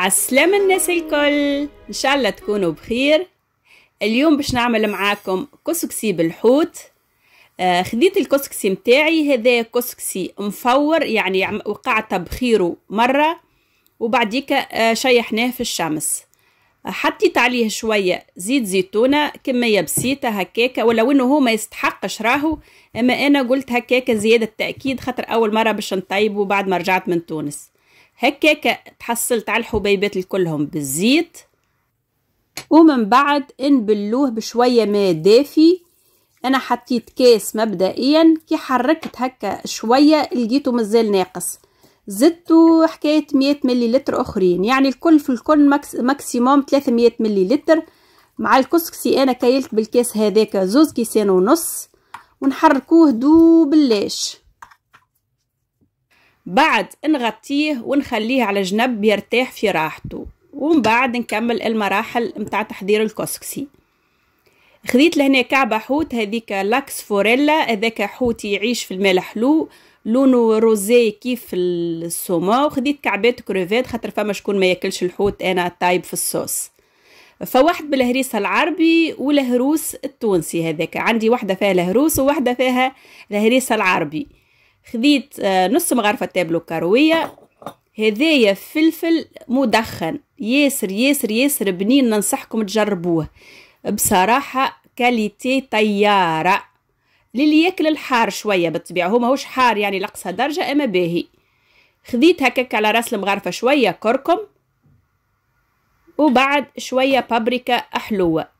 عسلام الناس الكل ان شاء الله تكونوا بخير اليوم باش نعمل معاكم كسكسي بالحوت آه خديت الكسكسي متاعي هذا كسكسي مفور يعني وقعت بخيره مره وبعديك آه شيحناه في الشمس حطيت عليه شوية زيت زيتونة كمية بسيطة هكاكة ولو انه هو ما يستحقش راهو اما انا قلت هكاكة زيادة تأكيد خاطر اول مرة باش نطيبه بعد ما رجعت من تونس هكاك تحصلت على الحبيبات الكلهم بالزيت ومن بعد نبلوه بشوية ماء دافي انا حطيت كاس مبدئيا كي حركت هكا شوية لقيته مازال ناقص زدتو حكاية 100 مليلتر اخرين يعني الكل في الكل ماكس ماكسيموم 300 مليلتر مع الكسكسي انا كيلت بالكاس هذاك زوز كيسان ونص ونحركوه دو بلاش بعد نغطيه ونخليه على جنب يرتاح في راحته ومن بعد نكمل المراحل متاع تحضير الكسكسي خذيت لهنا كعبة حوت هذيك لاكس فوريلا هذاك حوت يعيش في الماء الحلو لونه روزي كيف السوما وخذيت كعبات كروفات خاطر فما شكون ما ياكلش الحوت انا طايب في الصوص فواحد بالهريسة العربي والهروس التونسي هذاك عندي واحدة فيها الهروس وواحدة فيها الهريسة العربي خذيت آه، نص مغرفة تابلو كروية هذايا فلفل مدخن ياسر ياسر ياسر بنين ننصحكم تجربوه بصراحة كاليتي طيارة للي ياكل الحار شوية بالطبيعة هو ماهوش حار يعني لقصة درجة أما باهي خذيت هكاك على راس المغرفة شوية كركم وبعد شوية بابريكا حلوة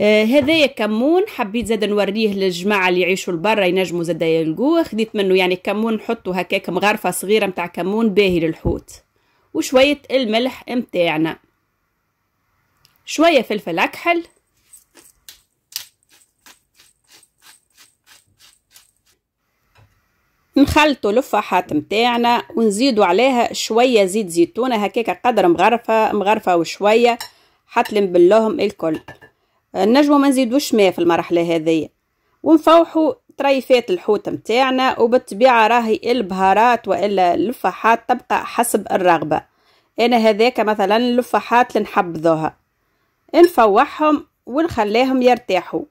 هذا آه، هذايا كمون حبيت زاد نوريه للجماعه اللي يعيشوا لبرا ينجموا زاد يلقوه خديت منه يعني كمون نحطو هكاك مغرفه صغيره متاع كمون باهي للحوت وشويه الملح متاعنا شويه فلفل اكحل نخلطوا الفاحات متاعنا ونزيدوا عليها شويه زيت زيتونه هكاك قدر مغرفه مغرفه وشويه حتلم باللهم الكل نجمو ما نزيدوش ماء في المرحله هذه ونفوحوا طريفات الحوت متاعنا وبالطبيعه راهي البهارات والا اللفاحات تبقى حسب الرغبه انا هذاك مثلا اللفاحات اللي نحبذوها نفوحهم ونخليهم يرتاحوا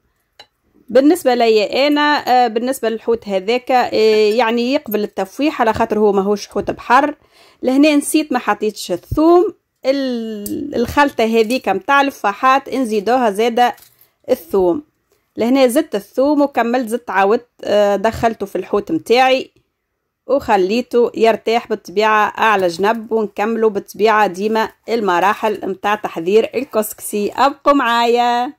بالنسبه ليا انا آه، بالنسبه للحوت هذاك آه، يعني يقبل التفويح على خاطر هو ماهوش حوت بحر لهنا نسيت ما حطيتش الثوم الخلطة هذه كم تاع الفاحات نزيدوها زادة الثوم لهنا زدت الثوم وكملت زدت عاودت آه، دخلته في الحوت متاعي وخليته يرتاح بالطبيعة على جنب ونكمله بالطبيعة ديما المراحل متاع تحضير الكسكسي أبقوا معايا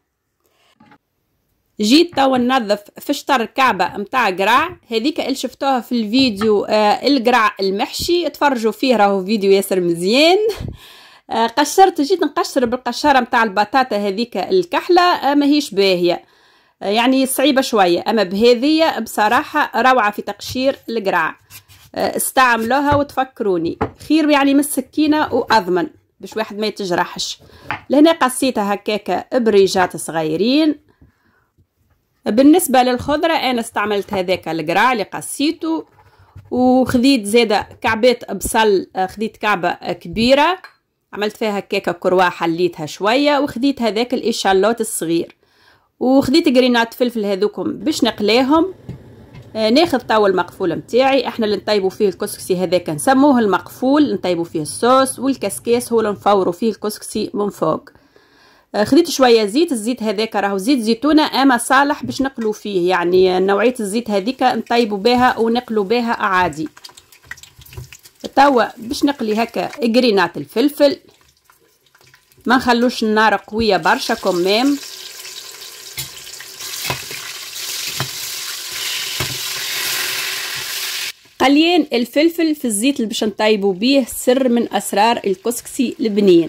جيت تو ننظف شطر كعبة متاع قرع هذيك اللي شفتوها في الفيديو آه القرع المحشي اتفرجوا فيه راهو فيديو ياسر مزيان آه، قشرت جيت نقشر بالقشاره نتاع البطاطا هذيك الكحله آه، ماهيش باهيه آه، يعني صعيبه شويه اما بهذه بصراحه روعه في تقشير القرع استعملوها وتفكروني خير يعني من السكينه واضمن باش واحد ما يتجرحش لهنا قصيتها هكاك بريجات صغيرين بالنسبه للخضره انا استعملت هذاك القرع اللي قصيته وخذيت زاده كعبات بصل خذيت كعبه كبيره عملت فيها كيكه بكروعه حليتها شويه وخديت هذاك الاشالوت الصغير وخديت جرينات فلفل هذوكم باش نقليهم آه ناخذ طاول المقفول متاعي احنا اللي نطيبوا فيه الكسكسي هذاك نسموه المقفول نطيبوا فيه الصوص والكسكاس هو اللي نفوروا فيه الكسكسي من فوق آه خديت شويه زيت الزيت هذاك راهو زيت زيتونه اما صالح باش نقلو فيه يعني نوعيه الزيت هذيك نطيبوا بها ونقلو بها عادي توا باش نقلي هكا جرينات الفلفل ما نخلوش النار قويه برشا كمام قليان الفلفل في الزيت اللي باش نطيبو بيه سر من اسرار الكسكسي البنين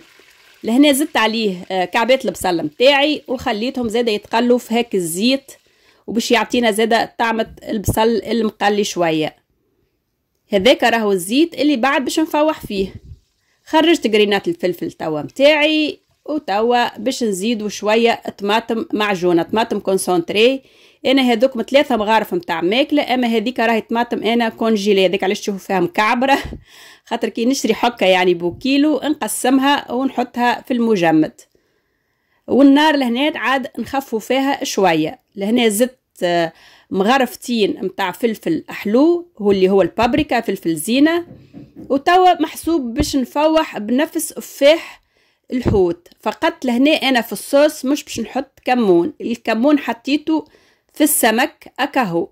لهنا زدت عليه آه، كعبات البصل متاعي وخليتهم زاده يتقلوا في هاك الزيت وباش يعطينا زاده طعمه البصل المقلي شويه هذاك راهو الزيت اللي بعد باش نفوح فيه خرجت جرينات الفلفل توا متاعي وتوا باش نزيدو شويه طماطم معجونه طماطم كونسونتري انا هذوك ثلاثه مغارف نتاع ماكله اما هذيك راهي طماطم انا كونجيلي هذيك علاش تشوفوا فيها مكعبره خاطر كي نشري حكه يعني بو كيلو نقسمها ونحطها في المجمد والنار لهنا عاد نخفوا فيها شويه لهنا زدت مغرفتين متاع فلفل حلو هو اللي هو البابريكا فلفل زينه وتوا محسوب باش نفوح بنفس تفاح الحوت فقط لهنا انا في الصوص مش باش نحط كمون الكمون حطيته في السمك اكهو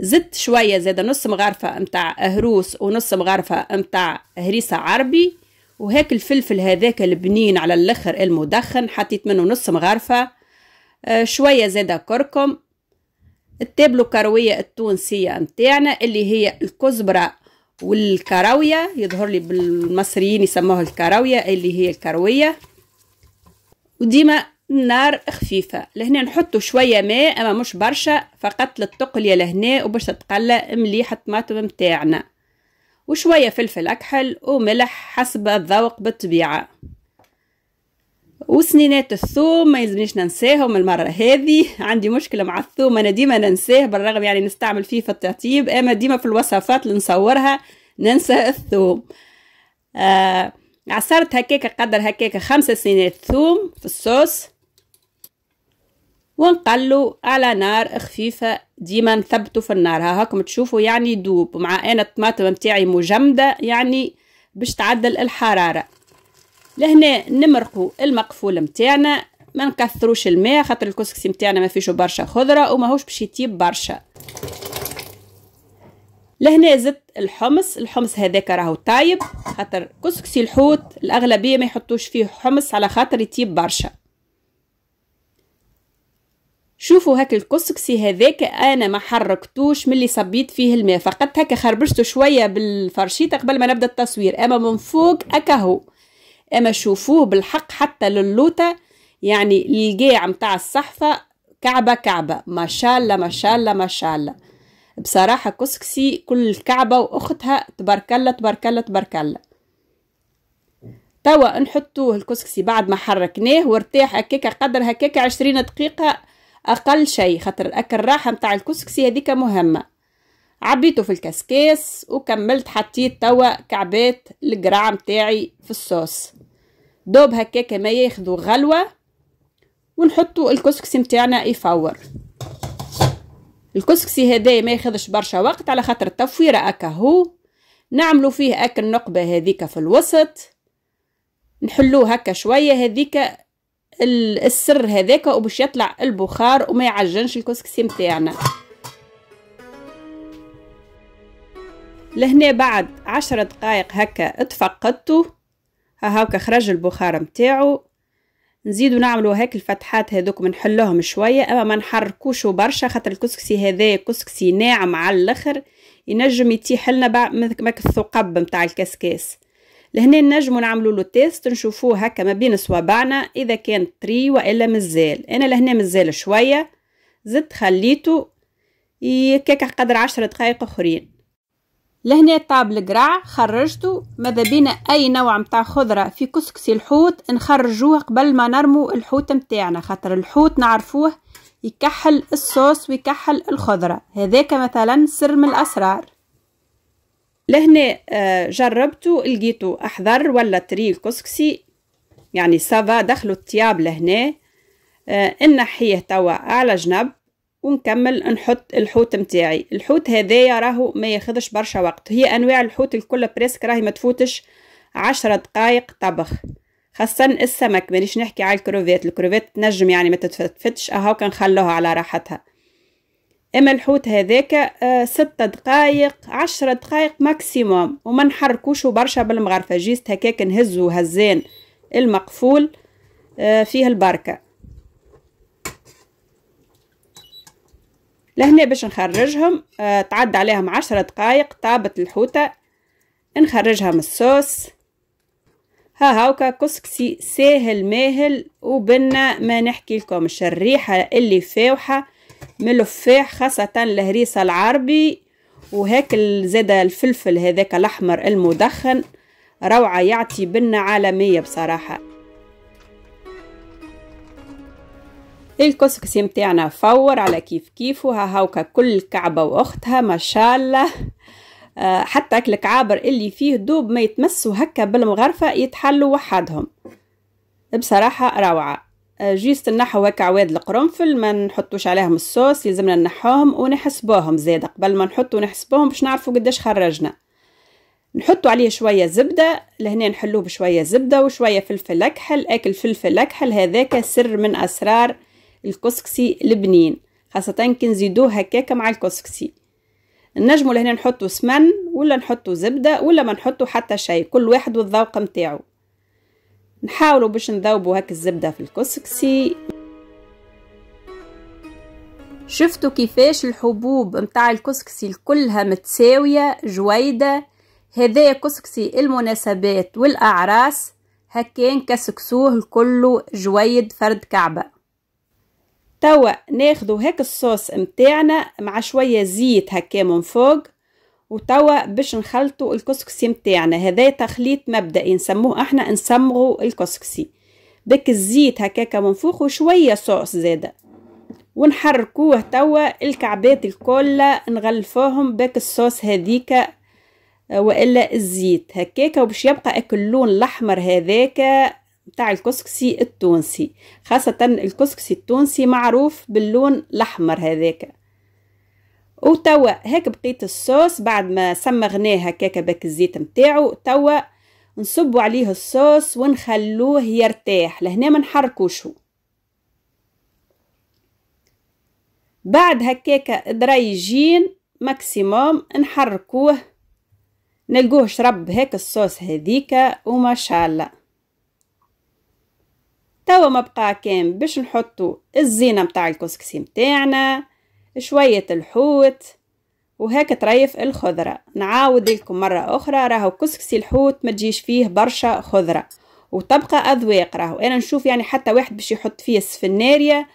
زدت شويه زاد نص مغرفه متاع هروس ونص مغرفه متاع هريسه عربي وهاك الفلفل هذاك البنين على الاخر المدخن حطيت منه نص مغرفه آه، شويه زاد كركم التابلو الكروية التونسية نتاعنا اللي هي الكزبرة والكروية يظهر لي بالمصريين يسموها الكروية اللي هي الكروية وديما نار خفيفة لهنا نحطوا شوية ماء أما مش برشا فقط للتقلية لهنا وباش تتقلى مليح الطماطم نتاعنا وشوية فلفل أكحل وملح حسب الذوق بالطبيعة وسنينات الثوم ما يلزمنيش ننساهم المره هذه عندي مشكله مع الثوم انا ديما ننساه بالرغم يعني نستعمل فيه في الترتيب اما ديما في الوصفات اللي نصورها ننسى الثوم آه عصرت هكاك قدر هكاك خمسة سنينات ثوم في الصوص ونقلو على نار خفيفة ديما نثبتو في النار ها هاكم تشوفوا يعني دوب مع انا الطماطم متاعي مجمدة يعني باش تعدل الحرارة لهنا نمرقوا المقفول متاعنا ما نكثروش الماء خاطر الكسكسي متاعنا ما فيش برشا خضره وماهوش باش يطيب برشا لهنا زدت الحمص الحمص هذاك راهو طايب خاطر كسكسي الحوت الاغلبيه ما يحطوش فيه حمص على خاطر يطيب برشا شوفوا هاك الكسكسي هذاك انا ما حركتوش ملي صبيت فيه الماء فقط هكا خربشته شويه بالفرشيطه قبل ما نبدا التصوير اما من فوق اكهو اما شوفوه بالحق حتى للوتة يعني الجاع متاع الصحفة كعبة كعبة ما شاء الله ما شاء الله ما شاء الله بصراحة كسكسي كل كعبة وأختها تبارك الله تبارك الله تبارك الله توا نحطوه الكسكسي بعد ما حركناه وارتاح هكاكا قدر هكاكا عشرين دقيقة أقل شيء خاطر الراحة متاع الكسكسي هذيك مهمة عبيته في الكسكاس وكملت حطيت توا كعبات الجرام متاعي في الصوص دوب هكاك ما ياخذوا غلوة ونحطوا الكسكسي متاعنا يفور الكسكسي هذايا ما ياخذش برشا وقت على خاطر التفويرة هكا هو نعملو فيه اكل نقبه هذيك في الوسط نحلوه هكا شوية هذيك السر هذاك وباش يطلع البخار وما يعجنش الكسكسي متاعنا لهنا بعد عشر دقايق هكا اتفقدتو ها هاكا خرج البخار متاعو نزيدو نعملو هاك الفتحات هذوك بنحلوهم شويه اما ما نحركوش برشا خاطر الكسكسي هذايا كسكسي ناعم على الاخر ينجم يتيح لنا ماك الثقب متاع الكسكاس لهنا نجمو نعملو له تيست نشوفوه هكا ما بين صوابعنا اذا كان طري والا مازال انا لهنا مازال شويه زدت خليته يكاك قدر عشر دقائق اخرين لهنا طاب القرع خرجته ماذا بينا اي نوع متاع خضره في كسكسي الحوت نخرجوه قبل ما نرمو الحوت متاعنا خاطر الحوت نعرفوه يكحل الصوص ويكحل الخضره هذاك مثلا سر من الاسرار لهنا آه، جربته لقيته احضر ولا تري الكسكسي يعني سافا دخلوا الطياب لهنا آه، نحيه توا على جنب ونكمل نحط الحوت متاعي الحوت هذايا راهو ما ياخذش برشا وقت هي انواع الحوت الكل بريسك راهي ما تفوتش عشرة دقائق طبخ خاصة السمك مانيش نحكي على الكروفيت الكروفيت تنجم يعني ما تتفتش اهو كنخلوها على راحتها اما الحوت هذاك آه، ستة دقائق عشرة دقائق ماكسيموم وما نحركوش برشا بالمغرفة جيست هكاك نهزو هزان المقفول آه، فيه البركه لهنا باش نخرجهم آه تعد عليهم عشر دقائق طابت الحوتة نخرجها من الصوص ها هاوكا كسكسي ساهل ماهل وبنا ما نحكي لكم الريحة اللي فاوحة من الفاح خاصة الهريسة العربي وهيك زاد الفلفل هذاك الأحمر المدخن روعة يعطي بنة عالمية بصراحة الكسكسي متاعنا فور على كيف كيفو ها هاوكا كل كعبة وأختها ما شاء الله آه حتى الكعابر اللي فيه دوب ما يتمسوا هكا بالمغرفة يتحلوا وحدهم بصراحة روعة آه، جيست نحو هكا عواد القرنفل ما نحطوش عليهم الصوص يلزمنا نحوهم ونحسبوهم زاد قبل ما نحطو نحسبوهم باش نعرفوا قداش خرجنا نحطوا عليه شوية زبدة لهنا نحلوه بشوية زبدة وشوية فلفل أكحل أكل فلفل أكحل هذاك سر من أسرار الكسكسي البنين خاصة كي نزيدوه هكاكا مع الكسكسي نجمو لهنا نحطو سمن ولا نحطو زبدة ولا ما نحطو حتى شيء كل واحد والذوق متاعو نحاولو باش نذوبو هك الزبدة في الكسكسي شفتوا كيفاش الحبوب متاع الكسكسي كلها متساوية جويدة هذا كسكسي المناسبات والأعراس هكا كسكسوه الكل جويد فرد كعبة توا ناخدو هيك الصوص متاعنا مع شويه زيت هكا من فوق وتوا باش نخلطوا الكسكسي متاعنا هذا تخليط مبدئي نسموه احنا نسمغو الكسكسي بك الزيت هكاك فوق وشويه صوص زاده ونحركوه توا الكعبات الكل نغلفوهم بك الصوص هذيك آه، والا الزيت هكاك وباش يبقى اللون الاحمر هذاك بتاع الكسكسي التونسي خاصة الكسكسي التونسي معروف باللون الأحمر هذاك وتوا هيك بقيت الصوص بعد ما سمغناه هكاك بك الزيت متاعو توا نصبو عليه الصوص ونخلوه يرتاح لهنا ما نحركوشو بعد هكاك دريجين ماكسيموم نحركوه نلقوه شرب هيك الصوص هذيك وما شاء الله توا بقى كام باش نحطو الزينة متاع الكسكسي متاعنا شوية الحوت وهكا تريف الخضرة نعاود لكم مرة أخرى راهو كسكسي الحوت ما تجيش فيه برشا خضرة وتبقى أذواق راهو أنا نشوف يعني حتى واحد باش يحط فيه السفناريا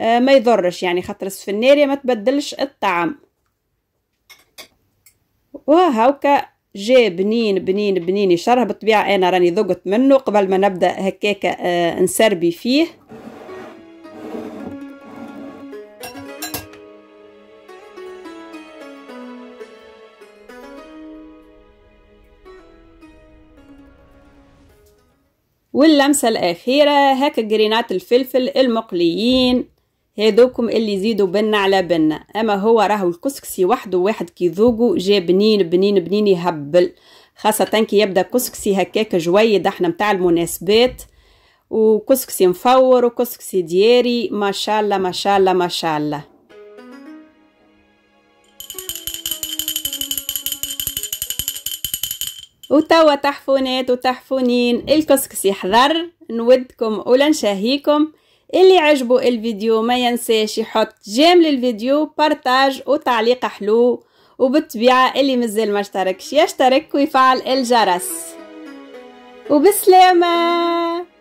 آه ما يضرش يعني خاطر السفناريا ما تبدلش الطعم وهاوكا جا بنين بنين بنين يشرح بالطبيعة أنا راني ذقت منه قبل ما نبدأ هكاك آه، نسربي فيه واللمسة الأخيرة هكا جرينات الفلفل المقليين هذوكم اللي يزيدوا بنا على بنا اما هو راهو الكسكسي وحده واحد كي ذوقه جا بنين بنين بنين يهبل خاصة كي يبدا كسكسي هكاك جويد احنا متاع المناسبات وكسكسي مفور وكسكسي دياري ما شاء الله ما شاء الله ما شاء الله وتوا تحفونات وتحفونين الكسكسي حضر نودكم ولا نشاهيكم اللي عجبو الفيديو ما ينساش يحط جيم للفيديو بارتاج وتعليق حلو وبالطبيعة اللي مازال ما اشتركش يشترك ويفعل الجرس وبسلامه